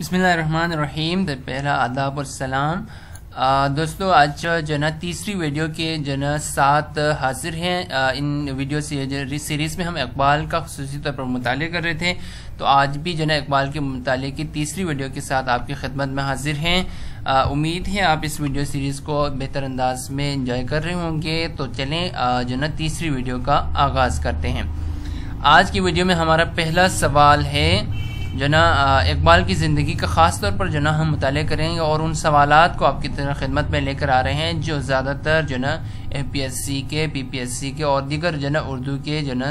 बसमीम पहला आदाब और सलाम दोस्तों आज जो ना तीसरी वीडियो के जो ना साथ हाजिर हैं इन वीडियो सीरीज़ में हम इकबाल का खसूसी तौर पर मुताल कर रहे थे तो आज भी जो ना इकबाल के मुताले की तीसरी वीडियो के साथ आपकी खिदमत में हाजिर हैं उम्मीद है आप इस वीडियो सीरीज़ को बेहतर अंदाज में इंजॉय कर रहे होंगे तो चलें जो ना तीसरी वीडियो का आगाज़ करते हैं आज की वीडियो में हमारा पहला सवाल है जना इकबाल की ज़िंदगी का ख़ास तौर पर जना हम मुताल करेंगे और उन सवाल को आपकी तरह खिदमत में लेकर आ रहे हैं जो ज़्यादातर जो ना ए पी एस सी के पी पी एस सी के और दीगर जो ना उर्दू के जो ना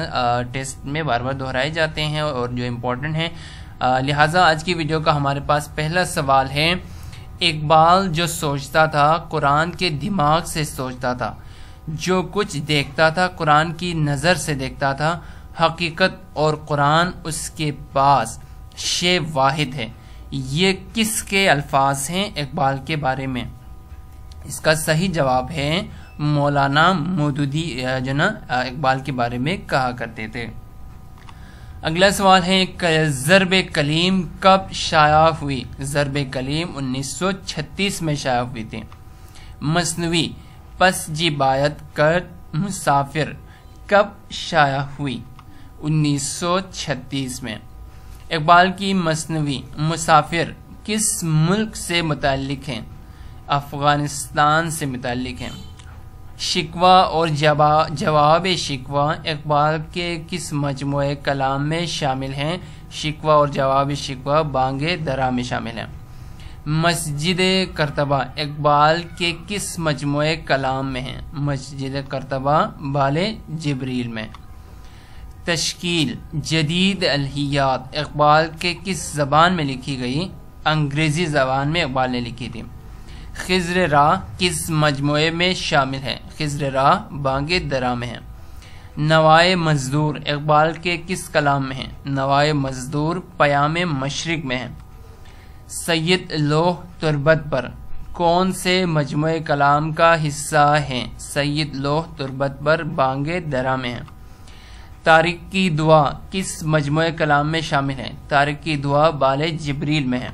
टेस्ट में बार बार दोहराए जाते हैं और जो इम्पोर्टेंट हैं लिहाजा आज की वीडियो का हमारे पास पहला सवाल है इकबाल जो सोचता था कुरान के दिमाग से सोचता था जो कुछ देखता था कुरान की नज़र से देखता था हकीकत और कुरान उसके पास शे वाहिद है ये किसके अल्फाज हैं इकबाल के बारे में इसका सही जवाब है मौलाना मोदूदी जो ना इकबाल के बारे में कहा करते थे अगला सवाल है ज़रब कलीम कब शाया हुई ज़रब कलीम 1936 में शाया हुई थी मसनवी पस जिबायत कर मुसाफिर कब शाया हुई 1936 में इकबाल की मसनवी मुसाफिर किस मुल्क से मुतल हैं अफ़गानिस्तान से मुतल हैं शिकवा और जवाब शिकवा इकबाल के किस मजमु कलाम में शामिल हैं शिकवा और जवाब शिकवा बांगे दरा में शामिल हैं मस्जिद करतबा इकबाल के किस मजमु कलाम में है मस्जिद करतबा बाल जबरील में तश्कील जदीद अलहियात इकबाल के किस ज़बान में लिखी गई अंग्रेज़ी ज़बान में इकबाल ने लिखी थी खिजर रा किस मजमू में शामिल है खिजर रा बांग दरा में है नवाए मजदूर इकबाल के किस कलाम में है नवाए मजदूर पयाम मशरक में है सैयद लोह तुरबत पर कौन से मजमू कलाम का हिस्सा है सैयद लोह तुरबत पर बांग दरा में है तारिक की दुआ किस मजमू कलाम में शामिल है तारिक की दुआ बाल जबरील में है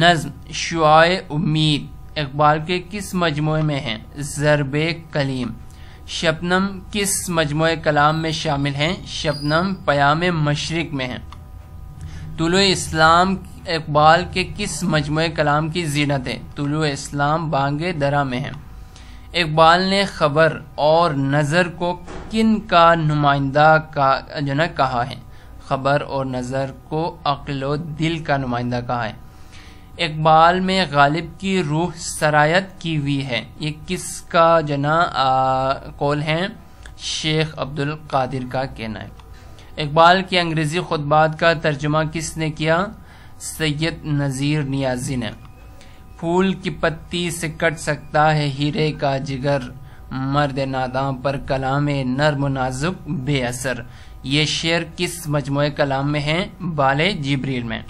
नज्म शुआ उम्मीद इकबाल के किस मजमू में है ज़रब कलीम शबनम किस मजमू कलाम में शामिल हैं शबनम पयाम मशरक में है तुल इस्लाम इकबाल के किस मजमू कलाम की जीनत है तुल इस्लाम बांगे दरा में है इकबाल ने खबर और नज़र को किन का नुमाइंदा का जो ना कहा है खबर और नज़र को अकल दिल का नुमाइंदा कहा है इकबाल में गालिब की रूह सरायत की हुई है ये किसका जना कौल है शेख अब्दुल कादिर का कहना है इकबाल के अंग्रेज़ी खुतबात का तर्जमा किसने किया सैयद नज़ीर नियाजी ने फूल की पत्ती से कट सकता है हीरे का जिगर मर्द नादाम पर कलाम नर्म नाजुक बेअसर ये शेर किस मजमू कलाम में है बाल जिब्रील में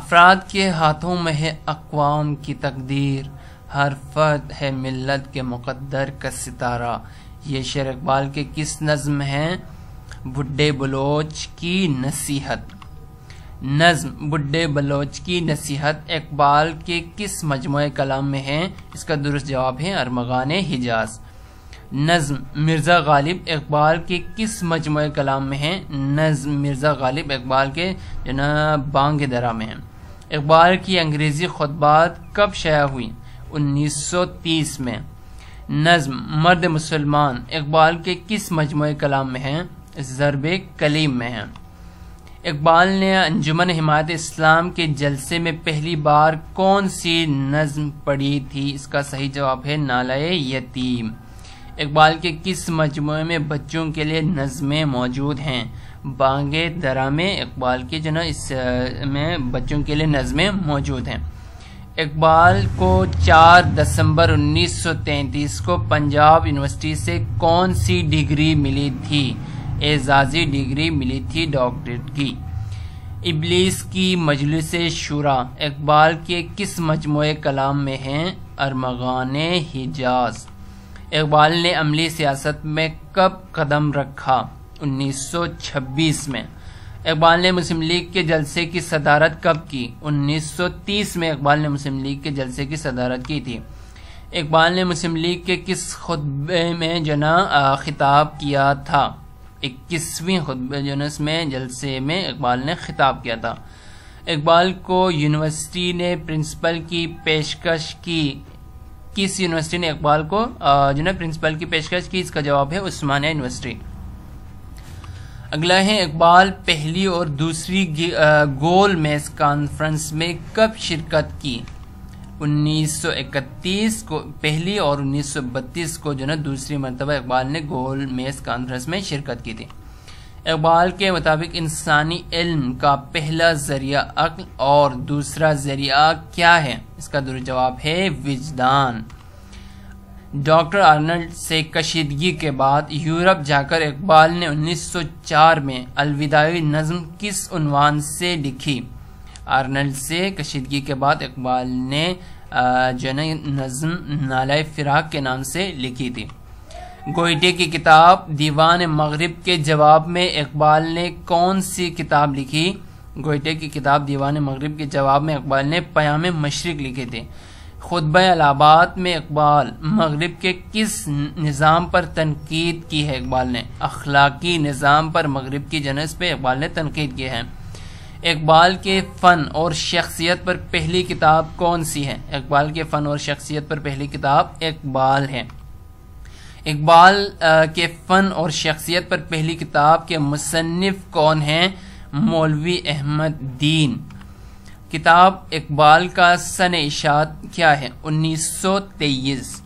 अफराद के हाथों में है अकवाम की तकदीर हर फर्द है मिल्लत के मुकद्दर का सितारा ये शेर इकबाल के किस नज्म है बुढ़े बलोच की नसीहत नज्म बुड्ढे बलोच की नसीहत इकबाल के किस मजमू कलाम में है इसका दुरुस्त जवाब है अरमगान हिजाज नज्म मिर्ज़ा गालिब इकबाल के किस मजमू कलाम में है नज्म मिर्ज़ा गालिब इकबाल के जनाब बांग दरा में है इकबाल की अंग्रेज़ी खुतबात कब शाया हुई 1930 में नज्म मर्द मुसलमान इकबाल के किस मजमू कलाम में है ज़रब कलीम में है इकबाल ने अंजुमन हिमायत इस्लाम के जलसे में पहली बार कौन सी नज्म पढ़ी थी इसका सही जवाब है नालाय यतीम इकबाल के किस मजमू में बच्चों के लिए नज़में मौजूद हैं बांगे दरा में इकबाल के जो ना इस में बच्चों के लिए नज़में मौजूद हैं इकबाल को 4 दिसंबर 1933 को पंजाब यूनिवर्सिटी से कौन सी डिग्री मिली थी एजाजी डिग्री मिली थी डॉक्टरेट की इबलीस की मजलिस शुरा इकबाल के किस मजमु कलाम में हैं अरमगान हिजाज इकबाल ने अमली सियासत में कब कदम रखा 1926 में इकबाल ने मुस्लिम लीग के जलसे की सदारत कब की 1930 में इकबाल ने मुस्लिम लीग के जलसे की सदारत की थी इकबाल ने मुस्लिम लीग के किस खुतबे में जना खिताब किया था इक्कीसवीं खुतब है उसमें जलसे में इकबाल ने खिताब किया था इकबाल को यूनिवर्सिटी ने प्रिंसिपल की पेशकश की किस यूनिवर्सिटी ने इकबाल को जो है प्रिंसिपल की पेशकश की इसका जवाब है उस्मानिया यूनिवर्सिटी अगला है इकबाल पहली और दूसरी गोल मेज कॉन्फ्रेंस में कब शिरकत की 1931 को पहली और 1932 को जो है दूसरी मरतबा इकबाल ने गोल मेज कॉन्फ्रेंस में शिरकत की थी इकबाल के मुताबिक इंसानी इल्म का पहला जरिया अक्ल और दूसरा जरिया क्या है इसका जवाब है विजदान डॉक्टर आर्नल्ड से कशीदगी के बाद यूरोप जाकर इकबाल ने 1904 में अलविदाई नज्म किस उनवान से लिखी आर्नल्ड से कशीदगी के बाद इकबाल ने जो है नज़म नाला फिराक के नाम से लिखी थी गोइटे की किताब दीवान मगरब के जवाब में इकबाल ने कौन सी किताब लिखी गोइटे की किताब दीवान मगरब के जवाब में इकबाल ने प्याम मशरक लिखे थे खुतब अलाहाबाद में इकबाल मगरब के किस निज़ाम पर तनकीद की है इकबाल ने अखलाकी निज़ाम पर मगरब की जनस पे इकबाल ने तनकीद की है इकबाल के फ़न और शख्सियत पर पहली किताब कौन सी है इकबाल के फ़न और शख्सियत पर पहली किताब इकबाल है इकबाल के फ़न और शख्सियत पर पहली किताब के मुसनफ़ कौन हैं मौलवी अहमद दीन किताब इकबाल का सन इशात क्या है उन्नीस सौ तेईस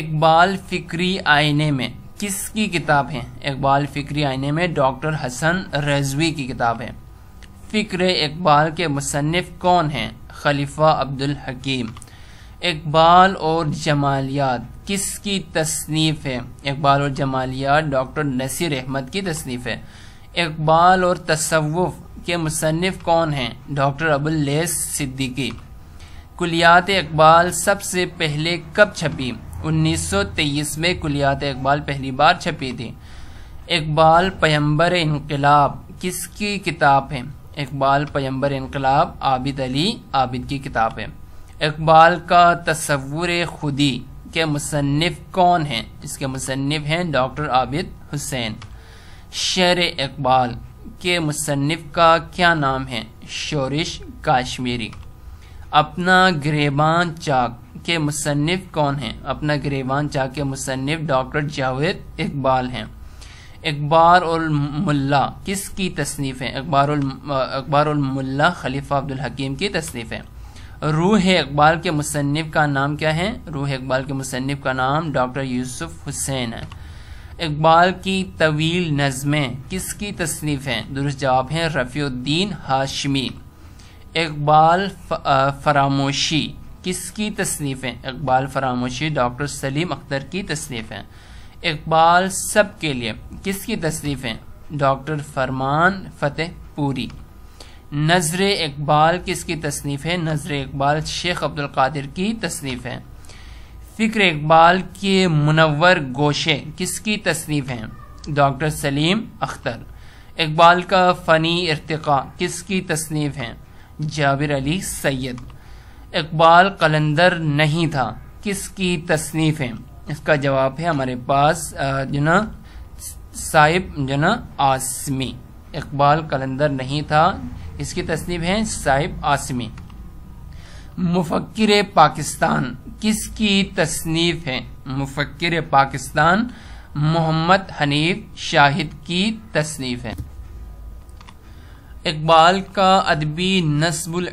इकबाल फ़िक्री आईने में किसकी किताब है इकबाल फ़िक्री आईने में डॉक्टर हसन रजवी की किताब है फ़िक्र इकबाल के मुसनफ़ कौन हैं खलीफा अब्दुल हकीम इकबाल और जमालियात किसकी तसनीफ़ है इकबाल और जमालियात डॉक्टर नसीर अहमद की तसनीफ़ है इकबाल और तसवुफ़ के मुसनफ़ कौन हैं डॉक्टर अबुल लेस सिद्दीकी कुलियात इकबाल सबसे पहले कब छपी 1923 में कुलियात इकबाल पहली बार छपी थी इकबाल पैम्बर इनकलाब किसकी किताब है इकबाल पैम्बर इनकलाब आबिद अली आबिद की किताब है इकबाल का तस्वुर खुदी के मुसनफ़ कौन है इसके मुसनफ़ हैं डॉक्टर आबिद हुसैन शर इकबाल के मुसनफ़ का क्या नाम है शोरिश काश्मीरी अपना ग्रेबान चाक के मुसनफ़ कौन है अपना ग्रेबान चाक के मुसनफ़ डॉक्टर जावेद इकबाल हैं अकबार मुल्ला किसकी तसनीफ़ है अकबार अकबार मुल्ला खलीफा अब्दुल हकीम की तसनीफ़ है रूह इकबाल के मुसनफ़ का नाम क्या है रूह इकबाल के मुसनफ़ का नाम डॉक्टर यूसुफ हुसैन है इकबाल की तवील नज़में किसकी तसनीफ़ हैं दुरुस्त जवाब है रफ़ीउद्दीन हाशमी इकबाल फरामोशी किसकी तसनीफ़ है इकबाल फरामोशी डॉक्टर सलीम अख्तर की तसनीफ़ है इकबाल सब के लिए किसकी तशरीफ है डॉक्टर फरमान फतेह पूरी नजर इकबाल किसकी तसनीफ़ है नजर इकबाल शेख अब्दुल कादिर की तसनीफ़ है फ़िक्र इकबाल के मुनवर गोशे किसकी तसनीफ़ है डॉक्टर सलीम अख्तर इकबाल का फ़नी इरतका किसकी तसनीफ़ है जाविर अली सैयद इकबाल कलंदर नहीं था किसकी तसनीफ़ है इसका जवाब है हमारे पास जो ना साहिब जो ना आसमी इकबाल कलंदर नहीं था इसकी तस्नीब है साहिब आसमी मुफक्र पाकिस्तान किसकी तस्नीफ है मुफक्र पाकिस्तान मोहम्मद हनीफ शाहिद की तसनीफ है इकबाल का अदबी नस्बुल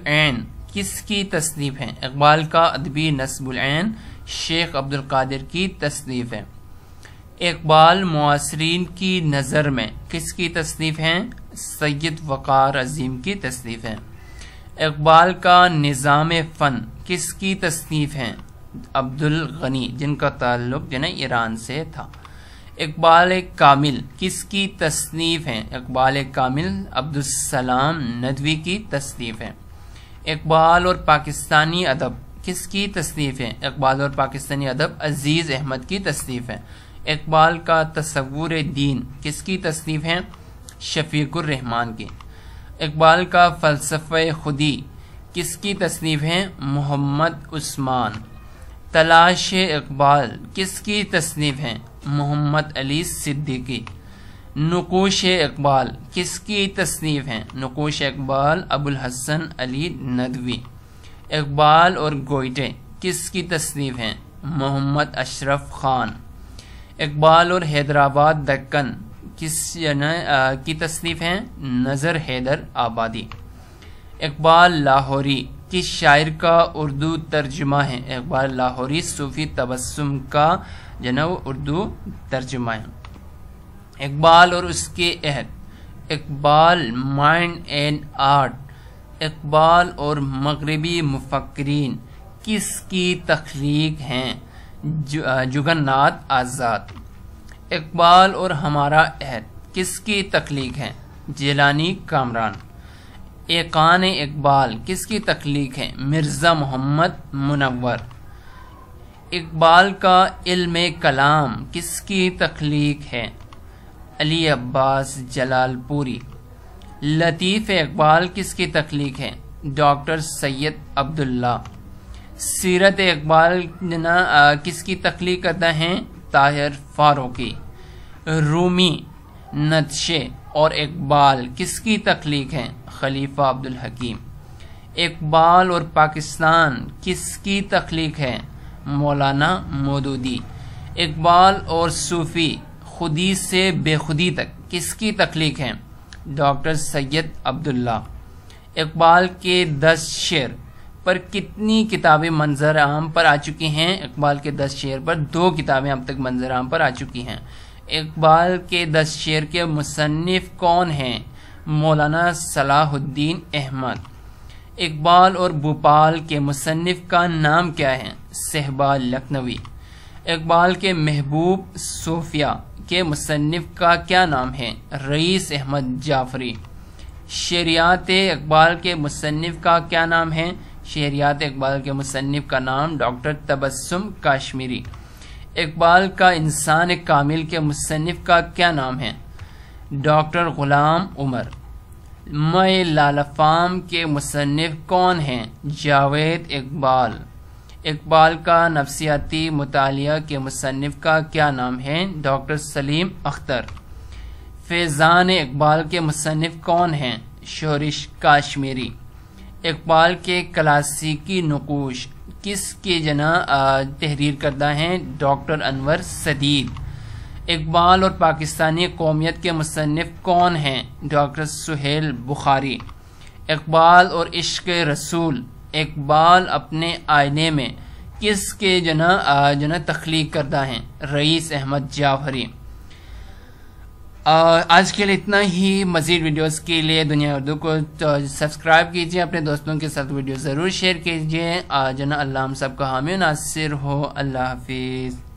किसकी तसनीफ है इकबाल का अदबी नस्बुल शेख अब्दुल कादिर की तसनीफ है इकबाल मुआसरीन की नज़र में किसकी तसनीफ है सैयद वक़ार अजीम की तसनीफ है इकबाल का निज़ाम फ़न किसकी तसनीफ है अब्दुल गनी जिनका ताल्लुक जो है ईरान से था इकबाल कामिल किसकी तसनीफ है इकबाल कामिल अब्दुलसलाम नदवी की तसनीफ है इकबाल और पाकिस्तानी अदब किसकी तसनीफ़ है इकबाल और पाकिस्तानी अदब अजीज़ अहमद की तसनीफ़ है इकबाल का तस्वूर दीन किसकी तसनीफ़ है शफीकुररहमान की इकबाल का फ़लसफ़ खुदी किसकी तसनीफ़ है मोहम्मद उस्मान तलाश इकबाल किसकी तसनीफ़ है मोहम्मद अली सिद्दीकी नकोश इकबाल किसकी तसनीफ़ है नकोश इकबाल अबुल हसन अली नदवी इकबाल और गोइटे किसकी तस्नीफ हैं मोहम्मद अशरफ खान इकबाल और हैदराबाद दक्कन किस आ, की तस्नीफ हैं नज़र हैदर आबादी इकबाल लाहौरी किस शायर का उर्दू तर्जमा है इकबाल लाहौरी सूफी तबस्सुम का जनाब उर्दू तर्जमा है इकबाल और उसके अहद Iqbal mind and art Iqbal और मगरबी किस किसकी तख्लीक हैं जुगन्नाथ आज़ाद इकबाल और हमारा अहद किसकी तख्लीक है जेलानी कामरान एकान इकबाल किसकी तख्लीक है मिर्ज़ा मोहम्मद मुनवर इकबाल का इल्म कलाम किसकी तख्लीक है अली अब्बास जलालपुरी लतीफ़ इकबाल किसकी तख्लीक है डॉक्टर सैयद अब्दुल्ला सीरत इकबाल जना किसकी तख्लीक करता है ताहिर फारूकी रूमी नदशे और इकबाल किसकी तख्लीक है खलीफा अब्दुल हकीम इकबाल और पाकिस्तान किसकी तख्लीक है मौलाना मोदूदी इकबाल और सूफ़ी खुदी से बेखुदी तक किसकी तख्लीक है डॉक्टर सैयद अब्दुल्ला इकबाल के दस शेर पर कितनी किताबें मंजर आम पर आ चुकी हैं इकबाल के दस शेर पर दो किताबें अब तक मंजर आम पर आ चुकी हैं इकबाल के दस शेर के मुसनफ़ कौन हैं मौलाना सलाहुद्दीन अहमद इकबाल और भोपाल के मुसनफ़ का नाम क्या है सहबाल लखनवी इकबाल के महबूब सूफिया के मुसनफ़ का क्या नाम है रईस अहमद जाफरी शरियात इकबाल के मुसनफ़ का क्या नाम है शहरियात इकबाल के मुसनफ़ का नाम डॉक्टर तबस्सुम काश्मीरी इकबाल का इंसान कामिल के मुसनफ़ का क्या नाम है डॉक्टर ग़ुलाम उमर मय लालफाम के मुसनफ़ कौन हैं जावेद इकबाल इकबाल का नफसियाती मुतालिया के मुसनफ़ का क्या नाम है डॉक्टर सलीम अख्तर फैज़ान इकबाल के मुसनफ़ कौन हैं शोरिश काश्मीरी इकबाल के क्लासिकी नकूश किस के जना तहरीर करदा हैं डॉक्टर अनवर सदीद इकबाल और पाकिस्तानी कौमियत के मुसनफ़ कौन हैं डॉक्टर सुहेल बुखारी इकबाल और इश्क रसूल इकबाल अपने आईने में किसके के जना जना तख्लीक करता है रईस अहमद जाफरी आज के लिए इतना ही मज़ीद वीडियोस के लिए दुनिया उर्दू को तो सब्सक्राइब कीजिए अपने दोस्तों के साथ वीडियो ज़रूर शेयर कीजिए जना अल्लाह हम सबका हामी नासिर हो अल्लाह हाफिज़